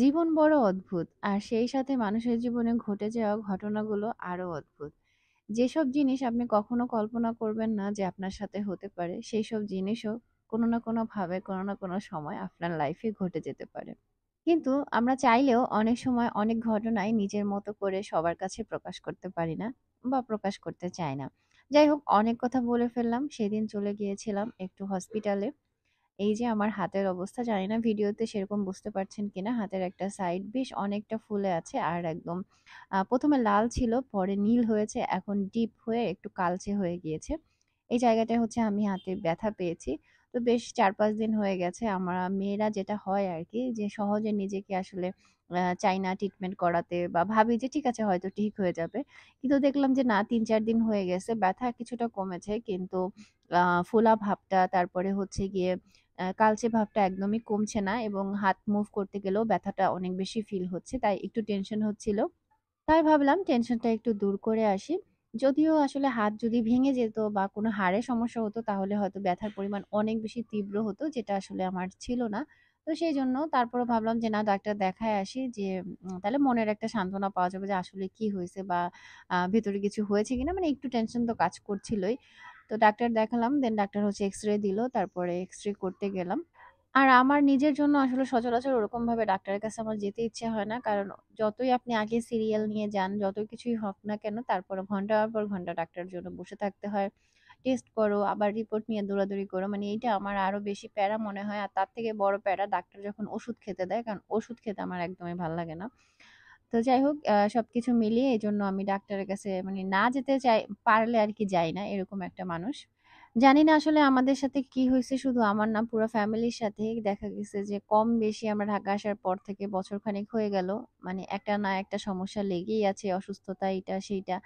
জীবন বড় অদ্ভুত আর সেই সাথে মানুষের জীবনে ঘটে যাওয়া ঘটনাগুলো আরও অদ্ভুত যেসব জিনিস আপনি কখনো কল্পনা করবেন না যে আপনার সাথে হতে পারে সেই সব জিনিসও কোনো না কোনোভাবে কোনো না কোনো সময় আপনার লাইফে ঘটে যেতে পারে কিন্তু আমরা চাইলেও অনেক সময় অনেক ঘটনায় নিজের মতো করে সবার কাছে প্রকাশ করতে পারি না বা প্রকাশ করতে চাই না যাই হোক অনেক কথা বলে ফেললাম সেদিন চলে গিয়েছিলাম একটু হসপিটালে এই যে আমার হাতের অবস্থা জানি না ভিডিওতে সেরকম বুঝতে পারছেন কিনা হাতের একটা সাইড বেশ অনেকটা ফুলে আছে আর একদম প্রথমে লাল ছিল পরে নীল হয়েছে এখন ডিপ হয়ে একটু কালচে হয়ে গিয়েছে এই জায়গাটা হচ্ছে আমি হাতে ব্যথা পেয়েছি তো বেশ চার পাঁচ দিন হয়ে গেছে আমরা মেয়েরা যেটা হয় আর কি যে সহজে নিজেকে আসলে চাইনা ট্রিটমেন্ট করাতে বা ভাবি যে ঠিক আছে হয়তো ঠিক হয়ে যাবে কিন্তু দেখলাম যে না তিন চার দিন হয়ে গেছে ব্যথা কিছুটা কমেছে কিন্তু ফোলা ভাবটা তারপরে হচ্ছে গিয়ে কালচে ভাবটা একদমই কমছে না এবং হাত মুভ করতে গেলেও ব্যথাটা অনেক বেশি ফিল হচ্ছে তাই একটু টেনশন হচ্ছিল তাই ভাবলাম টেনশনটা একটু দূর করে আসি যদিও আসলে হাত যদি ভেঙে যেত বা কোনো হাড়ে সমস্যা হতো তাহলে হয়তো ব্যথার পরিমাণ অনেক বেশি তীব্র হতো যেটা আসলে আমার ছিল না তো সেই জন্য তারপরে ভাবলাম যে না ডাক্তার দেখায় আসি যে তাহলে মনের একটা সান্ত্বনা পাওয়া যাবে যে আসলে কি হয়েছে বা ভেতরে কিছু হয়েছে কিনা মানে একটু টেনশন তো কাজ করছিলই তো ডাক্তার দেখালাম দেন ডাক্তার হচ্ছে এক্স রে দিল তারপরে এক্স রে করতে গেলাম আর আমার নিজের জন্য আসলে সচরাচর ওরকমভাবে ডাক্তারের কাছে আমার যেতে ইচ্ছে হয় না কারণ যতই আপনি আগে সিরিয়াল নিয়ে যান যত কিছুই হোক না কেন তারপরে ঘন্টার পর ঘন্টা ডাক্তারের জন্য বসে থাকতে হয় টেস্ট করো আবার রিপোর্ট নিয়ে দৌড়াদৌড়ি করো মানে এইটা আমার আরও বেশি প্যারা মনে হয় আর তার থেকে বড় প্যারা ডাক্তার যখন ওষুধ খেতে দেয় কারণ ওষুধ খেতে আমার একদমই ভালো লাগে না তো যাই হোক সবকিছু মিলিয়ে এই জন্য আমি ডাক্তারের কাছে মানে না যেতে চাই পারলে আর কি যাই না এরকম একটা মানুষ জানি না আসলে আমাদের সাথে কি হয়েছে শুধু আমার না পুরো ফ্যামিলির সাথে দেখা গেছে যে কম বেশি আমরা ঢাকা আসার পর থেকে বছর খানেক হয়ে গেল মানে একটা না একটা সমস্যা লেগেই আছে অসুস্থতা এটা সেইটা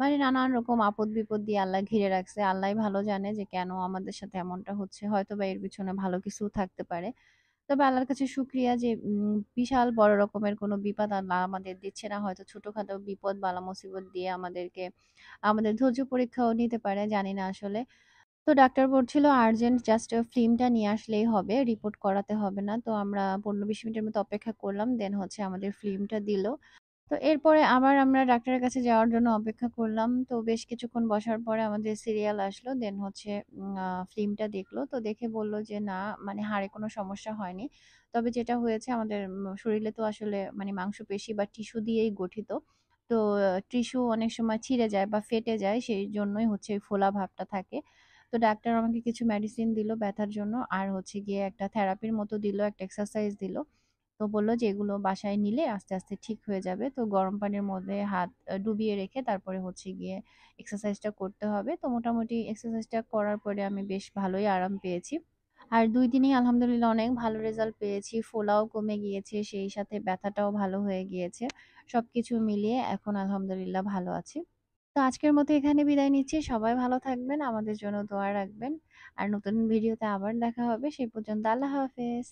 মানে নানান রকম আপদ বিপদ দিয়ে আল্লাহ ঘিরে রাখছে আল্লাহ ভালো জানে যে কেন আমাদের সাথে এমনটা হচ্ছে হয়তো বা এর পিছনে ভালো কিছু থাকতে পারে তবে আল্লাহর কাছে শুক্রিয়া যে বিশাল বড় রকমের কোনো বিপদ আল্লাহ আমাদের দিচ্ছে না হয়তো ছোটোখাটো বিপদ বালা মুসিবত দিয়ে আমাদেরকে আমাদের ধৈর্য পরীক্ষাও নিতে পারে জানি না আসলে তো ডাক্তার বলছিল আর্জেন্ট জাস্ট ফিল্মটা নিয়ে আসলেই হবে রিপোর্ট করাতে হবে না তো আমরা পনেরো বিশ মিনিটের মতো অপেক্ষা করলাম দেন হচ্ছে আমাদের ফিল্মটা দিল তো এরপরে আবার আমরা ডাক্তারের কাছে যাওয়ার জন্য অপেক্ষা করলাম তো বেশ কিছুক্ষণ বসার পরে আমাদের সিরিয়াল আসলো দেন হচ্ছে ফিল্মটা দেখলো তো দেখে বলল যে না মানে হাড়ে কোনো সমস্যা হয়নি তবে যেটা হয়েছে আমাদের শরীরে তো আসলে মানে মাংসপেশি বা টিস্যু দিয়েই গঠিত তো টিস্যু অনেক সময় ছিঁড়ে যায় বা ফেটে যায় সেই জন্যই হচ্ছে ওই ফোলা ভাবটা থাকে তো ডাক্তার আমাকে কিছু মেডিসিন দিল ব্যথার জন্য আর হচ্ছে গিয়ে একটা থেরাপির মতো দিল একটা এক্সারসাইজ দিলো তো বললো যে এগুলো বাসায় নিলে আস্তে আস্তে ঠিক হয়ে যাবে তো গরম পানির মধ্যে হাত ডুবিয়ে রেখে তারপরে হচ্ছে গিয়ে এক্সারসাইজটা করতে হবে তো মোটামুটি এক্সারসাইজটা করার পরে আমি বেশ ভালোই আরাম পেয়েছি আর দুই দিনই আলহামদুলিল্লাহ অনেক ভালো রেজাল্ট পেয়েছি ফোলাও কমে গিয়েছে সেই সাথে ব্যথাটাও ভালো হয়ে গিয়েছে সব কিছু মিলিয়ে এখন আলহামদুলিল্লাহ ভালো আছি তো আজকের মতো এখানে বিদায় নিচ্ছি সবাই ভালো থাকবেন আমাদের জন্য দোয়া রাখবেন আর নতুন ভিডিওতে আবার দেখা হবে সেই পর্যন্ত আল্লাহ হাফেজ